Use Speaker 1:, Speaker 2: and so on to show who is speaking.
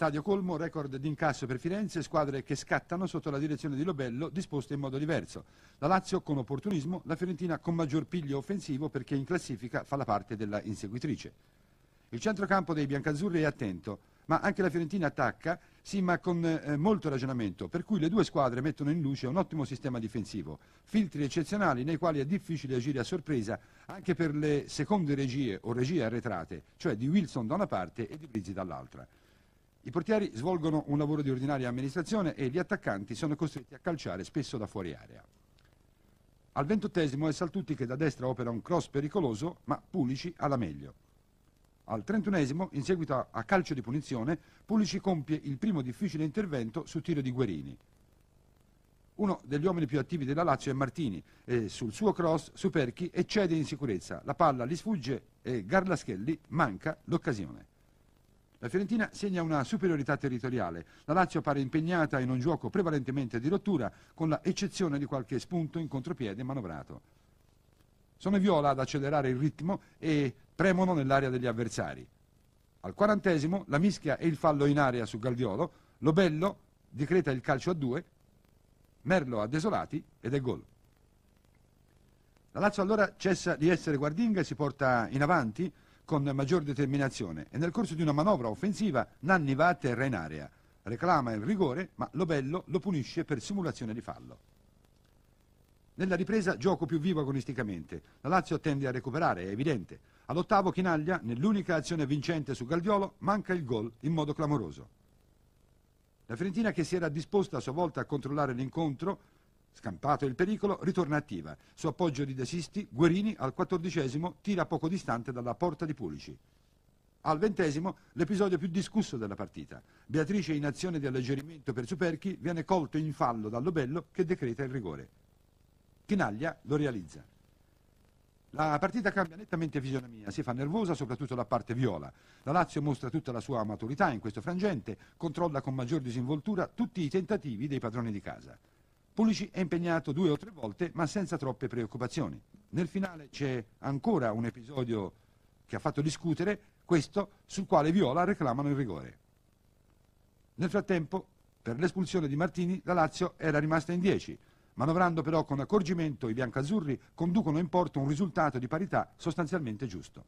Speaker 1: Stadio Colmo, record di incasso per Firenze, squadre che scattano sotto la direzione di Lobello, disposte in modo diverso. La Lazio con opportunismo, la Fiorentina con maggior piglio offensivo perché in classifica fa la parte della inseguitrice. Il centrocampo dei biancazzurri è attento, ma anche la Fiorentina attacca, sì ma con eh, molto ragionamento, per cui le due squadre mettono in luce un ottimo sistema difensivo, filtri eccezionali nei quali è difficile agire a sorpresa anche per le seconde regie o regie arretrate, cioè di Wilson da una parte e di Brizzi dall'altra. I portieri svolgono un lavoro di ordinaria amministrazione e gli attaccanti sono costretti a calciare spesso da fuori area. Al ventottesimo è Saltutti che da destra opera un cross pericoloso, ma Pulici la meglio. Al trentunesimo, in seguito a calcio di punizione, Pulici compie il primo difficile intervento su tiro di Guerini. Uno degli uomini più attivi della Lazio è Martini e sul suo cross Superchi eccede in sicurezza. La palla gli sfugge e Garlaschelli manca l'occasione. La Fiorentina segna una superiorità territoriale, la Lazio pare impegnata in un gioco prevalentemente di rottura, con l'eccezione di qualche spunto in contropiede manovrato. Sono i viola ad accelerare il ritmo e premono nell'area degli avversari. Al quarantesimo la mischia e il fallo in area su Galdiolo, Lobello decreta il calcio a due, Merlo a Desolati ed è gol. La Lazio allora cessa di essere guardinga e si porta in avanti con maggior determinazione e nel corso di una manovra offensiva Nanni va a terra in area, reclama il rigore ma Lobello lo punisce per simulazione di fallo. Nella ripresa gioco più vivo agonisticamente, la Lazio tende a recuperare, è evidente. All'ottavo Chinaglia, nell'unica azione vincente su Galdiolo, manca il gol in modo clamoroso. La Fiorentina che si era disposta a sua volta a controllare l'incontro Scampato il pericolo, ritorna attiva. Su appoggio di Desisti, Guerini al quattordicesimo tira poco distante dalla porta di Pulici. Al ventesimo, l'episodio più discusso della partita. Beatrice in azione di alleggerimento per Superchi viene colto in fallo da Lobello che decreta il rigore. Chinaglia lo realizza. La partita cambia nettamente fisionomia, si fa nervosa soprattutto la parte viola. La Lazio mostra tutta la sua maturità in questo frangente, controlla con maggior disinvoltura tutti i tentativi dei padroni di casa. Pulici è impegnato due o tre volte, ma senza troppe preoccupazioni. Nel finale c'è ancora un episodio che ha fatto discutere, questo sul quale Viola reclamano il rigore. Nel frattempo, per l'espulsione di Martini, la Lazio era rimasta in 10, manovrando però con accorgimento i biancazzurri conducono in porto un risultato di parità sostanzialmente giusto.